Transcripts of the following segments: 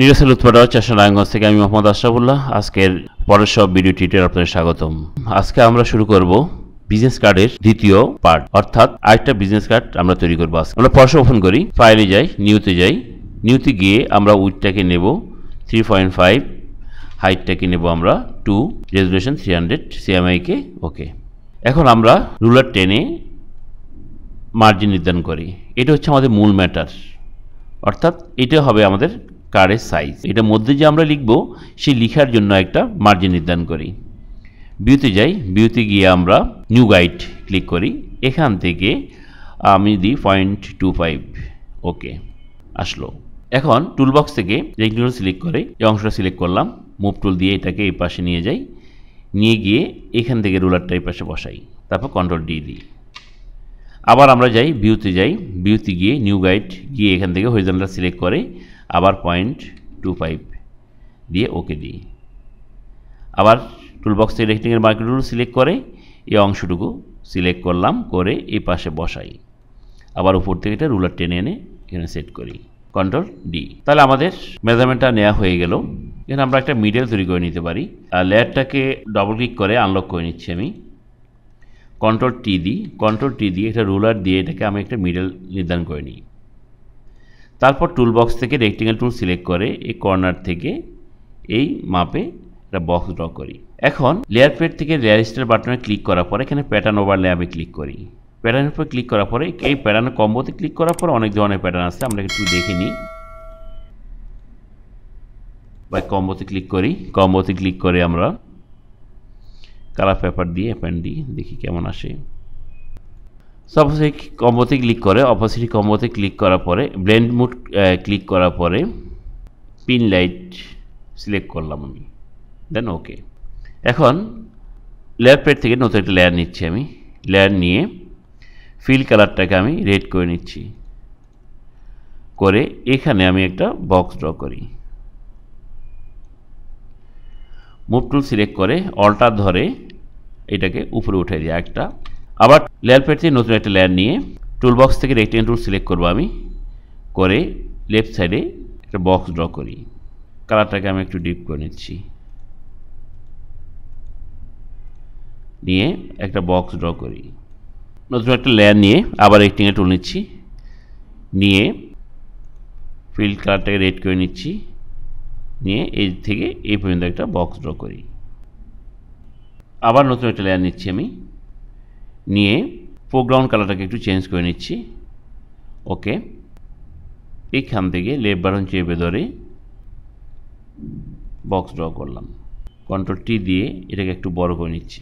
নিরাসেল উৎপাদক চাষা নারায়ণগঞ্জ থেকে আমি মোহাম্মদ আশরাফুল্লাহ আজকের পরের সব ভিডিও টিউটোরিয়াল আপনাদের স্বাগতম আজকে আমরা শুরু করব বিজনেস কার্ডের দ্বিতীয় পার্ট অর্থাৎ আরেকটা বিজনেস কার্ড আমরা তৈরি করবো আজকে আমরা পরশু ওপেন করি ফাইলে যাই নিউতে যাই নিউতে গিয়ে আমরা উইডটাকে নেব থ্রি পয়েন্ট ফাইভ হাইটটাকে নেব আমরা টু রেজুলেশন থ্রি হান্ড্রেড সিএমআইকে ওকে এখন আমরা রুলার টেনে মার্জিন নির্ধারণ করি এটা হচ্ছে আমাদের মূল ম্যাটার অর্থাৎ এটা হবে আমাদের কারের সাইজ এটা মধ্যে যে আমরা লিখব সেই লিখার জন্য একটা মার্জিন নির্ধারণ করি বিউতে যাই বিউতে গিয়ে আমরা নিউ গাইড ক্লিক করি এখান থেকে আমি দিই পয়েন্ট টু ফাইভ ওকে আসলো এখন টুলবক্স থেকে রেগুলার সিলেক্ট করে এই অংশটা সিলেক্ট করলাম মুভ টুল দিয়ে এটাকে এই পাশে নিয়ে যাই নিয়ে গিয়ে এখান থেকে রুলারটা এই পাশে বসাই তারপর কন্ট্রোল ডি দিই আবার আমরা যাই ভিউতে যাই বিউতে গিয়ে নিউ গাইড গিয়ে এখান থেকে হরিজনটা সিলেক্ট করে আবার পয়েন্ট টু ফাইভ দিয়ে ওকে দিই আবার টুলবক্স থেকে রেক্টিংয়ের মার্কেটগুলো সিলেক্ট করে এই অংশটুকু সিলেক্ট করলাম করে এই পাশে বসাই আবার উপর থেকে এটা রুলার টেনে এনে এখানে সেট করি কন্ট্রোল ডি তাহলে আমাদের মেজারমেন্টটা নেওয়া হয়ে গেল এখানে আমরা একটা মিডিয়াল তৈরি করে নিতে পারি আর লেয়ারটাকে ডবল ক্লিক করে আনলক করে নিচ্ছি আমি কন্ট্রোল টি দিই কন্ট্রোল টি দিয়ে একটা রুলার দিয়ে এটাকে আমি একটা মিডেল নির্ধারণ করে নিই তারপর টুলবক্স থেকে রেক্টিঙ্গেল টুল সিলেক্ট করে এই কর্নার থেকে এই মাপে একটা বক্স ড্র করি এখন লেয়ার প্যাড থেকে রেজিস্টার বাটনে ক্লিক করার পর এখানে প্যাটার্ন ওভারলে আমি ক্লিক করি প্যাটার্নের উপর ক্লিক করার পরে এই প্যাটার্ন কম্বোতে ক্লিক করার পর অনেক ধরনের প্যাটার্ন আছে আমরা একটু দেখে নিই বা কম্বোতে ক্লিক করি কম্বোতে ক্লিক করে আমরা কালার পেপার দিয়ে প্যান দিয়ে দেখি কেমন আসে সাপোজ এই কম্বোতে ক্লিক করে অপোজিট কম্বোতে ক্লিক করার পরে ব্লেন্ড মুড ক্লিক করার পরে পিন লাইট সিলেক্ট করলাম আমি দেন ওকে এখন লেয়ার প্যাড থেকে নতুন একটা লেয়ার নিচ্ছি আমি লেয়ার নিয়ে ফিল কালারটাকে আমি রেড করে নিচ্ছি করে এখানে আমি একটা বক্স ড্র করি মুভ টুল সিলেক্ট করে অল্টার ধরে এটাকে উপরে উঠে দিই একটা আবার লেয়ার প্যাড থেকে নতুন একটা লেয়ার নিয়ে টুল বক্স থেকে রেক্টেন রুল সিলেক্ট করবো আমি করে লেফট সাইডে একটা বক্স ড্র করি কালারটাকে আমি একটু ডিপ করে নিচ্ছি নিয়ে একটা বক্স ড্র করি নতুন একটা লেয়ার নিয়ে আবার রেক্টিংয়ে টুল নিচ্ছি নিয়ে ফিল্ড কালারটাকে রেড করে নিচ্ছি নিয়ে এই থেকে এই পর্যন্ত একটা বক্স ড্র করি আবার নতুন একটা লেয়ার নিচ্ছি আমি নিয়ে ফোরগ্রাউন্ড কালারটাকে একটু চেঞ্জ করে নিচ্ছি ওকে এইখান থেকে লেপ বাটন চেপে ধরে বক্স ড্র করলাম কন্ট্রোল টি দিয়ে এটাকে একটু বড় করে নিচ্ছি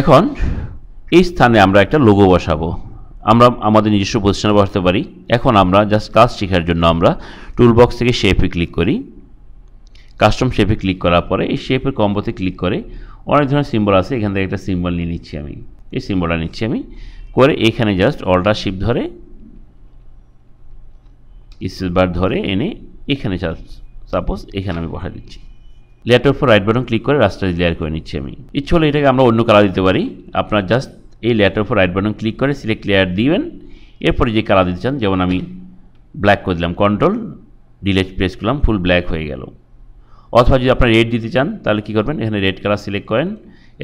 এখন এই স্থানে আমরা একটা লোগো বসাবো আমরা আমাদের নিজস্ব পজিশনে বসাতে পারি এখন আমরা জাস্ট কাজ শেখার জন্য আমরা টুল বক্স থেকে শেপে ক্লিক করি কাস্টম শেপে ক্লিক করার পরে এই শেপের কম্বোতে ক্লিক করে অনেক ধরনের সিম্বল আছে এখান থেকে একটা সিম্বল নিয়ে নিচ্ছি আমি এই সিম্বলটা নিচ্ছি আমি করে এখানে জাস্ট অল্টার শিপ ধরে বার ধরে এনে এখানে সাপোজ এখানে আমি বসা দিচ্ছি laptop four right button click করে রাস্তা লেয়ার করে নিচ্ছি আমি ইচ্ছে হলে এটাকে আমরা অন্য কালার দিতে পারি আপনার জাস্ট এই laptop four right button click করে সিলেক্ট লেয়ার দিবেন এরপরে যে কালার দিতে চান যেমন আমি ব্ল্যাক করে দিলাম কন্ট্রোল ডিলেট প্রেস করলাম ফুল ব্ল্যাক হয়ে গেল অথবা যদি আপনার রেড দিতে চান তাহলে কি করবেন এখানে রেড কালার সিলেক্ট করেন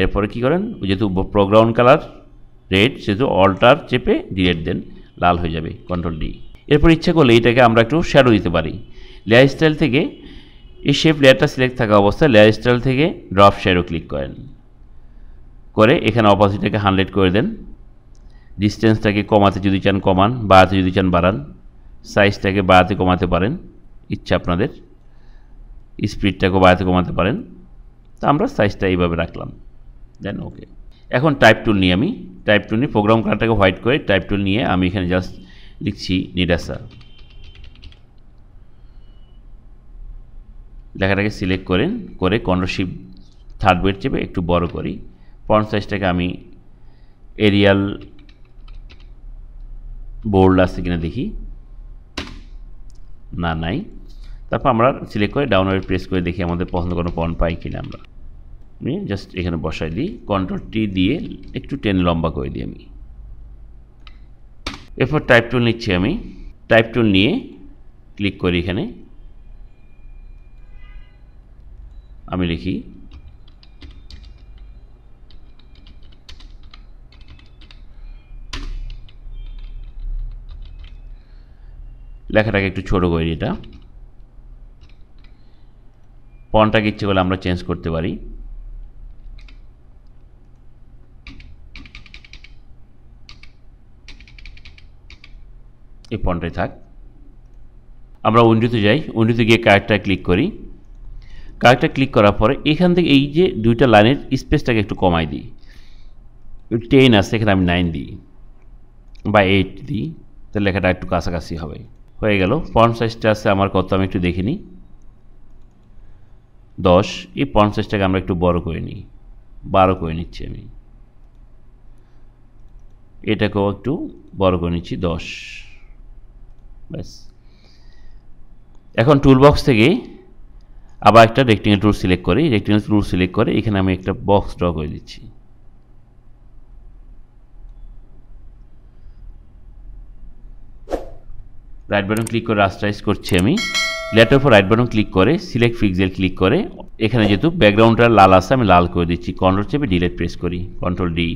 এরপরে কি করেন যেহেতু প্রোগ্রাউন্ড কালার রেড সেহেতু অল্টার চেপে ডিলেট দেন লাল হয়ে যাবে কন্ট্রোল ডি এরপর ইচ্ছা করলে এটাকে আমরা একটু শ্যাডো দিতে পারি লেয়ার স্টাইল থেকে এই শেপ লেয়ারটা সিলেক্ট থাকা অবস্থায় লেয়ার স্টাইল থেকে ড্রপ শ্যাডো ক্লিক করেন করে এখানে অপোজিটটাকে হান্ড্রেড করে দেন ডিস্টেন্সটাকে কমাতে যদি চান কমান বাড়াতে যদি চান বাড়ান সাইজটাকে বাড়াতে কমাতে পারেন ইচ্ছা আপনাদের স্পিডটাকে বাড়াতে কমাতে পারেন তো আমরা সাইজটা এইভাবে রাখলাম দেন ওকে এখন টাইপ টুল নিয়ে আমি টাইপ টুল নিয়ে প্রোগ্রাম কার্ডটাকে হোয়াইট করে টাইপ টুল নিয়ে আমি এখানে জাস্ট লিখছি নিডাসা লেখাটাকে সিলেক্ট করেন করে কন্ডারশিপ থার্ড বেড চেপে একটু বড় করি ফন্ট সাইজটাকে আমি এরিয়াল বোর্ড আছে কিনা দেখি না নাই তারপর আমরা সিলেক্ট করে ডাউনলোড প্রেস করে দেখি আমাদের পছন্দ কোনো পণ পাই কি না আমরা আমি জাস্ট এখানে বসাই দিই কন্ট্রোল টি দিয়ে একটু টেন লম্বা করে দিই আমি এরপর টাইপ টুল নিচ্ছি আমি টাইপ টুল নিয়ে ক্লিক করি এখানে আমি লিখি লেখাটাকে একটু ছোট করি এটা পনটাকে ইচ্ছে করলে আমরা চেঞ্জ করতে পারি এই পনটাই থাক আমরা উন্ডিতে যাই উন্ডিতে গিয়ে কার্ডটা ক্লিক করি কার্ডটা ক্লিক করার পরে এখান থেকে এই যে দুইটা লাইনের স্পেসটাকে একটু কমাই দিই টেন আছে এখানে আমি নাইন দিই বা এইট দিই তাহলে লেখাটা একটু কাছাকাছি হবে হয়ে গেল পন্ট সাইজটা আছে আমার কত আমি একটু দেখিনি দশ এই পঞ্চাশটাকে আমরা একটু বড় করে নিই বারো করে নিচ্ছি আমি এটাকেও একটু বড় করে নিচ্ছি দশ ব্যাস এখন টুল বক্স থেকে আবার একটা রেক্টিং টুল সিলেক্ট করি রেক্টিং টুল সিলেক্ট করে এখানে আমি একটা বক্স ড্র করে দিচ্ছি রাইট বাটন ক্লিক করে রাস্টাইজ করছি আমি latter for right button click করে সিলেক্ট পিক্সেল ক্লিক করে এখানে যেহেতু ব্যাকগ্রাউন্ডটা লাল আছে আমি লাল করে দিচ্ছি কন্ট্রোল চেপে ডিলেট প্রেস করি কন্ট্রোল ডি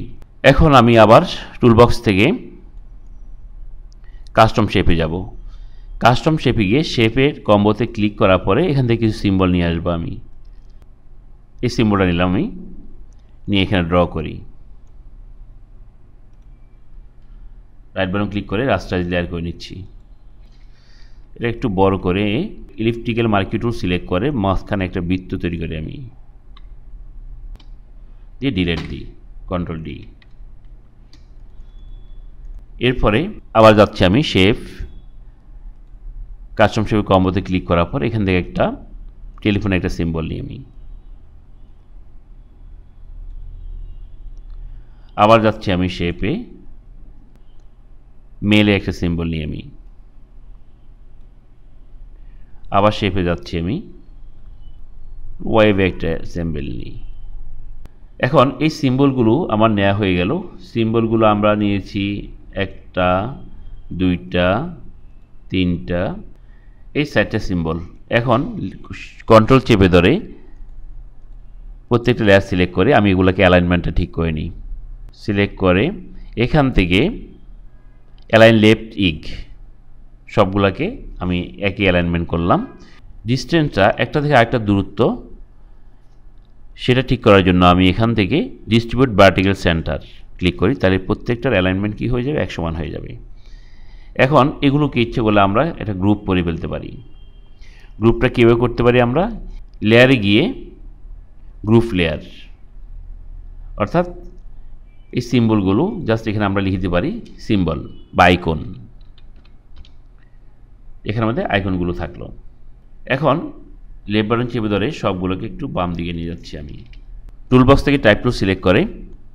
এখন আমি আবার টুলবক্স থেকে কাস্টম শেপে যাব কাস্টম শেপে গিয়ে শেপের কম্বোতে ক্লিক করার পরে এখান থেকে কিছু সিম্বল নিয়ে আসবো আমি এই সিম্বলটা নিলাম আমি নিয়ে এখানে ড্র করি রাইট বাটন ক্লিক করে রাস্তা লেয়ার করে নিচ্ছি এটা একটু বড় করে ইলেকট্রিক্যাল মার্কিটও সিলেক্ট করে মাঝখানে একটা বৃত্ত তৈরি করি আমি দিয়ে ডিলেট দিই কন্ট্রোল ডি এরপরে আবার যাচ্ছি আমি শেফ কাস্টম শেফ কম্বোতে ক্লিক করার পর এখান থেকে একটা টেলিফোনে একটা সিম্বল নিই আমি আবার যাচ্ছি আমি শেপে মেলে একটা সিম্বল নিয়ে আমি আবার শেপে যাচ্ছি আমি ওয়েবে একটা সিম্বল নিই এখন এই সিম্বলগুলো আমার নেওয়া হয়ে গেল সিম্বলগুলো আমরা নিয়েছি একটা দুইটা তিনটা এই চারটা সিম্বল এখন কন্ট্রোল চেপে ধরে প্রত্যেকটা লেয়ার সিলেক্ট করে আমি এগুলোকে অ্যালাইনমেন্টটা ঠিক করে নিই সিলেক্ট করে এখান থেকে অ্যালাইন লেফট ইগ সবগুলাকে আমি একই অ্যালাইনমেন্ট করলাম ডিস্টেন্সটা একটা থেকে আরেকটা দূরত্ব সেটা ঠিক করার জন্য আমি এখান থেকে ডিস্ট্রিবিউট ভার্টিক্যাল সেন্টার ক্লিক করি তাহলে প্রত্যেকটার অ্যালাইনমেন্ট কী হয়ে যাবে এক সমান হয়ে যাবে এখন এগুলোকে ইচ্ছে করলে আমরা একটা গ্রুপ করে ফেলতে পারি গ্রুপটা কীভাবে করতে পারি আমরা লেয়ারে গিয়ে গ্রুপ লেয়ার অর্থাৎ এই সিম্বলগুলো জাস্ট এখানে আমরা লিখিতে দিতে পারি সিম্বল বাইকন এখানে আমাদের আইকনগুলো থাকলো এখন লেফট বাটন চেপে ধরে সবগুলোকে একটু বাম দিকে নিয়ে যাচ্ছি আমি টুল বক্স থেকে টাইপ টু সিলেক্ট করে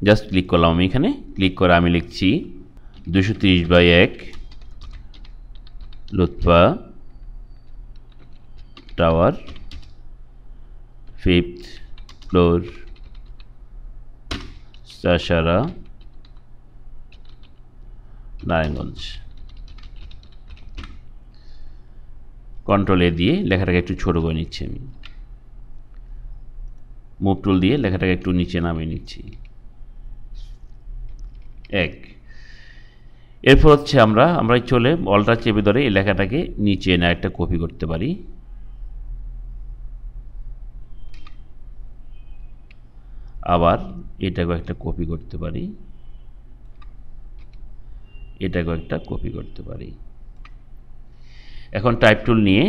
জাস্ট ক্লিক করলাম আমি এখানে ক্লিক করে আমি লিখছি দুশো তিরিশ বাই এক Lutfa tower fifth floor Chashara Narayanganj control A দিয়ে লেখাটাকে একটু ছোটো করে নিচ্ছি আমি মুভ টুল দিয়ে লেখাটাকে একটু নিচে নামিয়ে নিচ্ছি এক এরপর হচ্ছে আমরা আমরা চলে অলটা চেপে ধরে এই লেখাটাকে নিচে এনে একটা কপি করতে পারি আবার এটাকেও একটা কপি করতে পারি এটাকেও একটা কপি করতে পারি এখন টাইপ টুল নিয়ে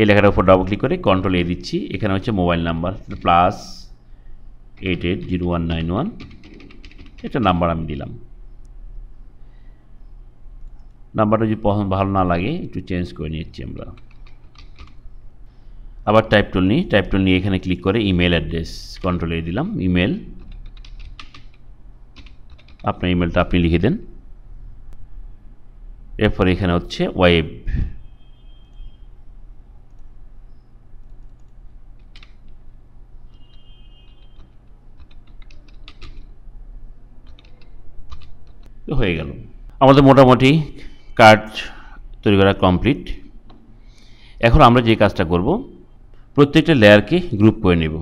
এই লেখাটার উপর ডাবল ক্লিক করে কন্ট্রোল এ দিচ্ছি এখানে হচ্ছে mobile number plus eight eight zero one nine one একটা নাম্বার আমি দিলাম নাম্বারটা যদি পছন্দ ভালো না লাগে একটু চেঞ্জ করে নিচ্ছি আমরা আবার টাইপ টুল নিই টাইপ টুল নিয়ে এখানে ক্লিক করে ইমেল অ্যাড্রেস কন্ট্রোলে দিলাম ইমেল আপনার ইমেলটা আপনি লিখে দেন এরপর এখানে হচ্ছে ওয়েব তো হয়ে গেল আমাদের মোটামুটি কার্ড তৈরি করা কমপ্লিট এখন আমরা যে কাজটা করব প্রত্যেকটা লেয়ারকে গ্রুপ করে নেব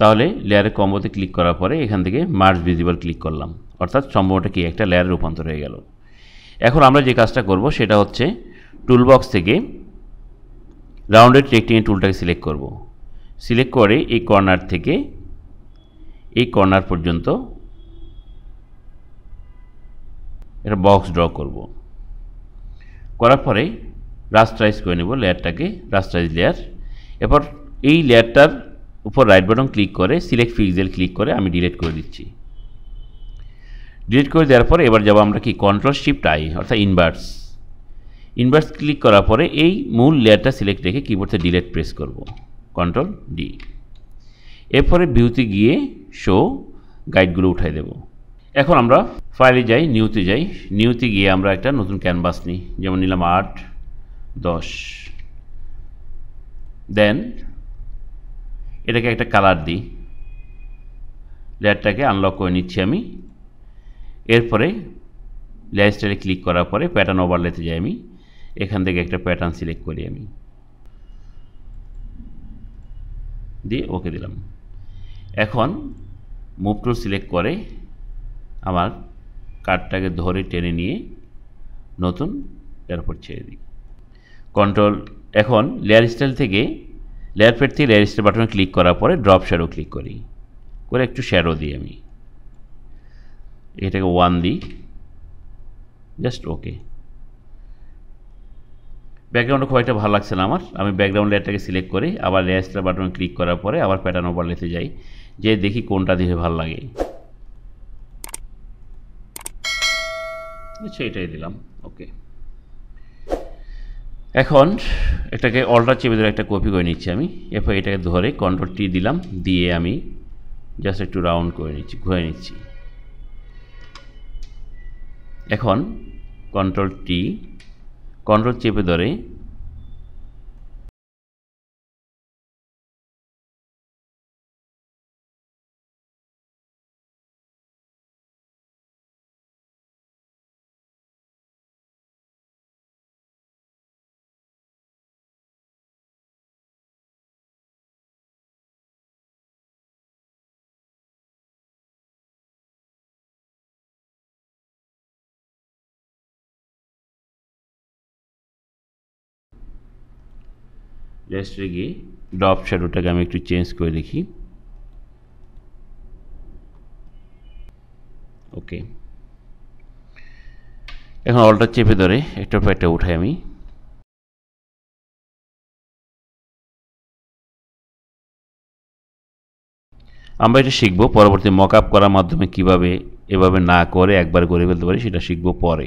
তাহলে লেয়ারে কম্বোতে ক্লিক করার পরে এখান থেকে মার্চ ভিজিবল ক্লিক করলাম অর্থাৎ সম্ভবটা কি একটা লেয়ারে রূপান্তর হয়ে গেল এখন আমরা যে কাজটা করব সেটা হচ্ছে টুলবক্স থেকে রাউন্ডেড টেকটিং টুলটাকে সিলেক্ট করব সিলেক্ট করে এই কর্নার থেকে এই কর্নার পর্যন্ত একটা বক্স ড্র করব করার পরে রাস্টারাইজ করে নেব লেয়ারটাকে রাস্টারাইজ লেয়ার এরপর এই লেয়ারটার উপর রাইট বাটন ক্লিক করে সিলেক্ট ফিক্সেল ক্লিক করে আমি ডিলিট করে দিচ্ছি ডিলিট করে দেওয়ার পরে এবার যাবো আমরা কি কন্ট্রোল শিফট আই অর্থাৎ ইনভার্স ইনভার্স ক্লিক করার পরে এই মূল লেয়ারটা সিলেক্ট রেখে কিবোর্ডে ডিলেট প্রেস করব কন্ট্রোল ডি এরপরে ভিউতে গিয়ে শো গাইডগুলো উঠাই দেবো এখন আমরা ফাইলে যাই নিউতে যাই নিউতে গিয়ে আমরা একটা নতুন ক্যানভাস নিই যেমন নিলাম আট দশ দেন এটাকে একটা কালার দিই লেয়ারটাকে আনলক করে নিচ্ছি আমি এরপরে লেয়ার স্টাইলে ক্লিক করার পরে প্যাটার্ন ওভারলেতে যাই আমি এখান থেকে একটা প্যাটার্ন সিলেক্ট করি আমি দিয়ে ওকে দিলাম এখন মুভ টুল সিলেক্ট করে আমার কার্ডটাকে ধরে টেনে নিয়ে নতুন এয়ারপোর্ট ছেড়ে দিই কন্ট্রোল এখন লেয়ার স্টাইল থেকে লেয়ার প্যাড থেকে লেয়ার স্টাইল বাটনে ক্লিক করার পরে ড্রপ শ্যাডো ক্লিক করি করে একটু শ্যাডো দিই আমি এটাকে ওয়ান দিই জাস্ট ওকে ব্যাকগ্রাউন্ডে খুব একটা ভালো লাগছে না আমার আমি ব্যাকগ্রাউন্ড লেয়ারটাকে সিলেক্ট করে আবার লেয়ার স্টাইল বাটনে ক্লিক করার পরে আবার প্যাটার্ন ওভারলেতে যাই যে দেখি কোনটা দিয়ে ভালো লাগে সেইটাই আচ্ছা, দিলাম ওকে এখন এটাকে অল্টার চেপে ধরে একটা কপি করে নিচ্ছি আমি এরপর এটাকে ধরে কন্ট্রোল টি দিলাম দিয়ে আমি জাস্ট একটু রাউন্ড করে নিচ্ছি ঘুরে নিচ্ছি এখন কন্ট্রোল টি কন্ট্রোল চেপে ধরে লেস্টে গিয়ে ড্রপ শ্যাডোটাকে আমি একটু চেঞ্জ করে দেখি ওকে এখন অলটা চেপে ধরে একটার পর একটা উঠাই আমি আমরা এটা শিখব পরবর্তী মক আপ করার মাধ্যমে কিভাবে এভাবে না করে একবার গড়ে ফেলতে পারি সেটা শিখব পরে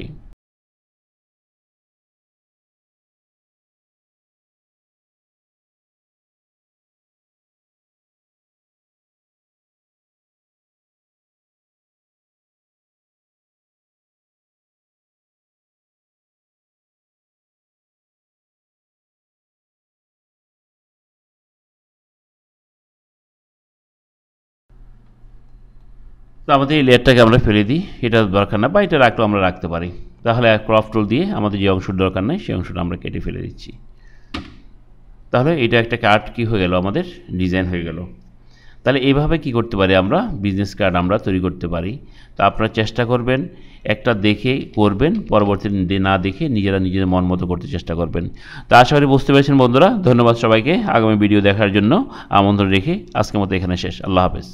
তো আমাদের এই লেয়ারটাকে আমরা ফেলে দিই এটা দরকার না বা এটা রাখলেও আমরা রাখতে পারি তাহলে ক্রপ টুল দিয়ে আমাদের যে অংশ দরকার নেই সেই অংশটা আমরা কেটে ফেলে দিচ্ছি তাহলে এটা একটা কার্ড কি হয়ে গেল আমাদের ডিজাইন হয়ে গেল তাহলে এইভাবে কি করতে পারি আমরা বিজনেস কার্ড আমরা তৈরি করতে পারি তো আপনারা চেষ্টা করবেন একটা দেখে করবেন পরবর্তী না দেখে নিজেরা নিজের মন মতো করতে চেষ্টা করবেন তো আশা করি বুঝতে পেরেছেন বন্ধুরা ধন্যবাদ সবাইকে আগামী ভিডিও দেখার জন্য আমন্ত্রণ রেখে আজকের মতো এখানে শেষ আল্লাহ হাফেজ